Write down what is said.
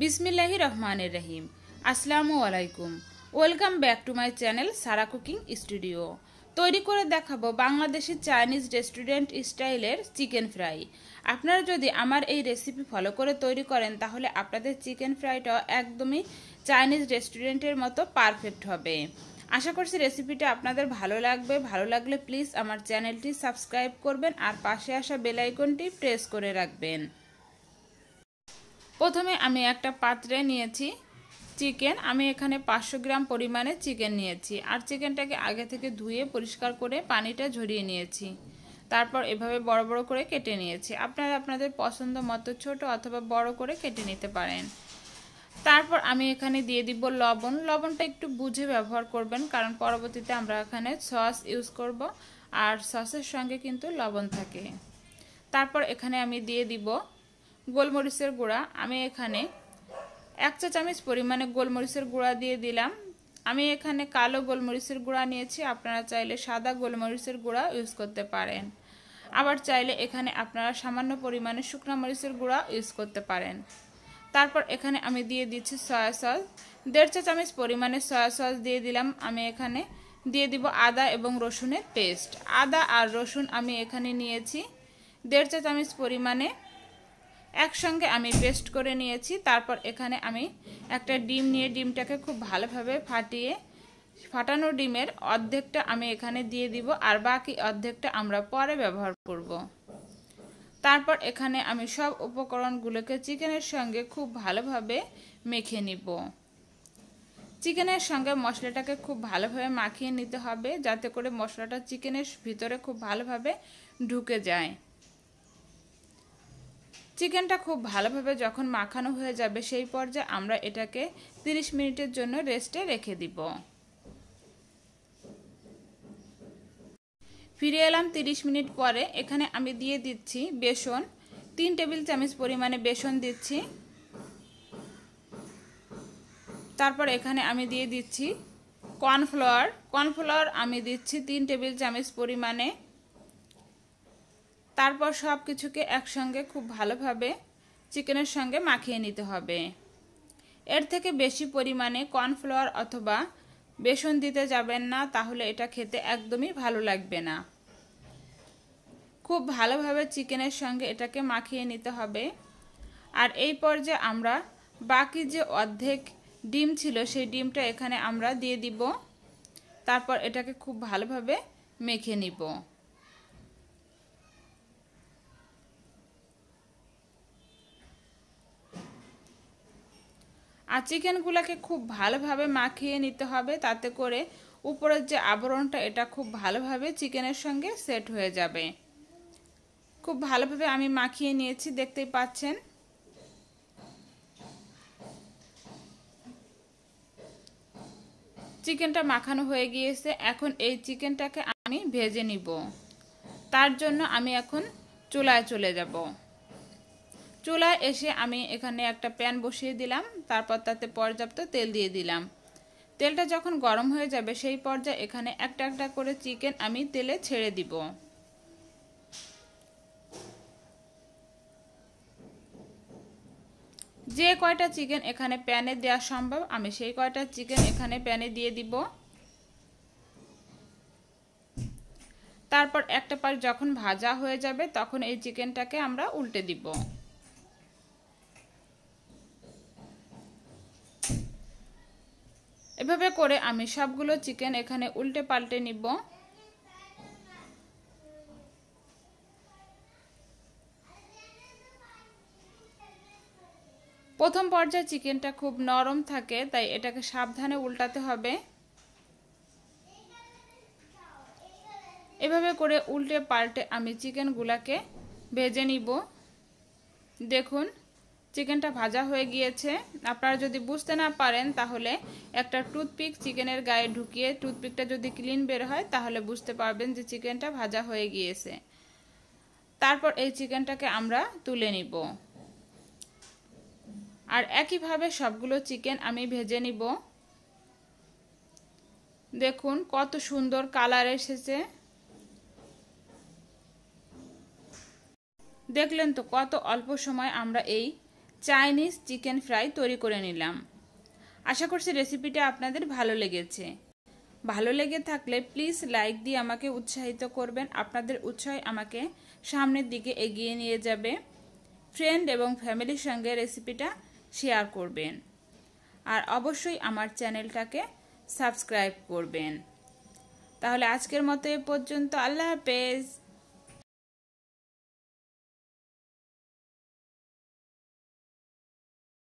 বিসমিল্লাহি রহমানের রহিম আসসালামু আলাইকুম welcome back to my channel Sara cooking studio তৈরি করে দেখাবো বাংলাদেশি চাইনিজ রেস্টুরেন্ট স্টাইলের চিকেন ফ্রাই আপনারা যদি আমার এই রেসিপি ফলো করে তৈরি করেন তাহলে আপনাদের চিকেন ফ্রাইটা একদমই চাইনিজ রেস্টুরেন্টের মতো পারফেক্ট হবে আশা করছি রেসিপিটা আপনাদের ভালো লাগবে ভালো লাগলে প্লিজ আমার চ্যানেলটি সাবস্ক্রাইব করবেন আর পাশে আসা বেলাইকনটি প্রেস করে রাখবেন প্রথমে আমি একটা পাত্রে নিয়েছি চিকেন আমি এখানে পাঁচশো গ্রাম পরিমাণে চিকেন নিয়েছি আর চিকেনটাকে আগে থেকে ধুয়ে পরিষ্কার করে পানিটা ঝরিয়ে নিয়েছি তারপর এভাবে বড় বড় করে কেটে নিয়েছি আপনারা আপনাদের পছন্দ মতো ছোট অথবা বড় করে কেটে নিতে পারেন তারপর আমি এখানে দিয়ে দিব লবণ লবণটা একটু বুঝে ব্যবহার করবেন কারণ পরবর্তীতে আমরা এখানে সস ইউজ করব আর সসের সঙ্গে কিন্তু লবণ থাকে তারপর এখানে আমি দিয়ে দিব গোলমরিচের গুঁড়া আমি এখানে এক চা চামচ পরিমাণে গোলমরিচের গুঁড়া দিয়ে দিলাম আমি এখানে কালো গোলমরিচের গুঁড়া নিয়েছি আপনারা চাইলে সাদা গোলমরিচের গুঁড়া ইউজ করতে পারেন আবার চাইলে এখানে আপনারা সামান্য পরিমাণে শুকনা মরিচের গুঁড়া ইউজ করতে পারেন তারপর এখানে আমি দিয়ে দিচ্ছি সয়া সস দেড় চা চামচ পরিমাণে সয়া সস দিয়ে দিলাম আমি এখানে দিয়ে দিব আদা এবং রসুনের পেস্ট আদা আর রসুন আমি এখানে নিয়েছি দেড় চা চামচ পরিমাণে একসঙ্গে আমি পেস্ট করে নিয়েছি তারপর এখানে আমি একটা ডিম নিয়ে ডিমটাকে খুব ভালোভাবে ফাটিয়ে ফাটানো ডিমের অর্ধেকটা আমি এখানে দিয়ে দিব আর বাকি অর্ধেকটা আমরা পরে ব্যবহার করব। তারপর এখানে আমি সব উপকরণগুলোকে চিকেনের সঙ্গে খুব ভালোভাবে মেখে নিব চিকেনের সঙ্গে মশলাটাকে খুব ভালোভাবে মাখিয়ে নিতে হবে যাতে করে মশলাটা চিকেনের ভিতরে খুব ভালোভাবে ঢুকে যায় চিকেনটা খুব ভালোভাবে যখন মাখানো হয়ে যাবে সেই পর্যায়ে আমরা এটাকে 30 মিনিটের জন্য রেস্টে রেখে দিব ফিরে এলাম 30 মিনিট পরে এখানে আমি দিয়ে দিচ্ছি বেসন তিন টেবিল চামচ পরিমাণে বেসন দিচ্ছি তারপর এখানে আমি দিয়ে দিচ্ছি কর্নফ্লাওয়ার কর্নফ্লাওয়ার আমি দিচ্ছি তিন টেবিল চামচ পরিমাণে তারপর সব কিছুকে একসঙ্গে খুব ভালোভাবে চিকেনের সঙ্গে মাখিয়ে নিতে হবে এর থেকে বেশি পরিমাণে কর্নফ্লাওয়ার অথবা বেসন দিতে যাবেন না তাহলে এটা খেতে একদমই ভালো লাগবে না খুব ভালোভাবে চিকেনের সঙ্গে এটাকে মাখিয়ে নিতে হবে আর এই পর্যায়ে আমরা বাকি যে অর্ধেক ডিম ছিল সেই ডিমটা এখানে আমরা দিয়ে দিব তারপর এটাকে খুব ভালোভাবে মেখে নিব আর চিকেনগুলোকে খুব ভালোভাবে মাখিয়ে নিতে হবে তাতে করে উপরের যে আবরণটা এটা খুব ভালোভাবে চিকেনের সঙ্গে সেট হয়ে যাবে খুব ভালোভাবে আমি মাখিয়ে নিয়েছি দেখতেই পাচ্ছেন চিকেনটা মাখানো হয়ে গিয়েছে এখন এই চিকেনটাকে আমি ভেজে নিব তার জন্য আমি এখন চুলায় চলে যাব চুলায় এসে আমি এখানে একটা প্যান বসিয়ে দিলাম তারপর তাতে পর্যাপ্ত তেল দিয়ে দিলাম তেলটা যখন গরম হয়ে যাবে সেই পর্যায়ে এখানে একটা একটা করে চিকেন আমি তেলে ছেড়ে দিব যে কয়টা চিকেন এখানে প্যানে দেওয়া সম্ভব আমি সেই কয়টা চিকেন এখানে প্যানে দিয়ে দিব তারপর একটা পাশ যখন ভাজা হয়ে যাবে তখন এই চিকেনটাকে আমরা উল্টে দিব এভাবে করে আমি সবগুলো চিকেন এখানে উল্টে পাল্টে নিব প্রথম পর্যায়ে চিকেনটা খুব নরম থাকে তাই এটাকে সাবধানে উল্টাতে হবে এভাবে করে উল্টে পাল্টে আমি চিকেনগুলাকে ভেজে নিব দেখুন চিকেনটা ভাজা হয়ে গিয়েছে আপনারা যদি বুঝতে না পারেন তাহলে একটা টুথপিক চিকেনের গায়ে ঢুকিয়ে টুথপিকটা যদি ক্লিন বের হয় তাহলে বুঝতে পারবেন যে চিকেনটা ভাজা হয়ে গিয়েছে তারপর এই চিকেনটাকে আমরা তুলে নিব আর একইভাবে সবগুলো চিকেন আমি ভেজে নিব দেখুন কত সুন্দর কালার এসেছে দেখলেন তো কত অল্প সময় আমরা এই চাইনিজ চিকেন ফ্রাই তৈরি করে নিলাম আশা করছি রেসিপিটা আপনাদের ভালো লেগেছে ভালো লেগে থাকলে প্লিজ লাইক দিয়ে আমাকে উৎসাহিত করবেন আপনাদের উৎসাহ আমাকে সামনের দিকে এগিয়ে নিয়ে যাবে ফ্রেন্ড এবং ফ্যামিলির সঙ্গে রেসিপিটা শেয়ার করবেন আর অবশ্যই আমার চ্যানেলটাকে সাবস্ক্রাইব করবেন তাহলে আজকের মতো এ পর্যন্ত আল্লাহ হাফেজ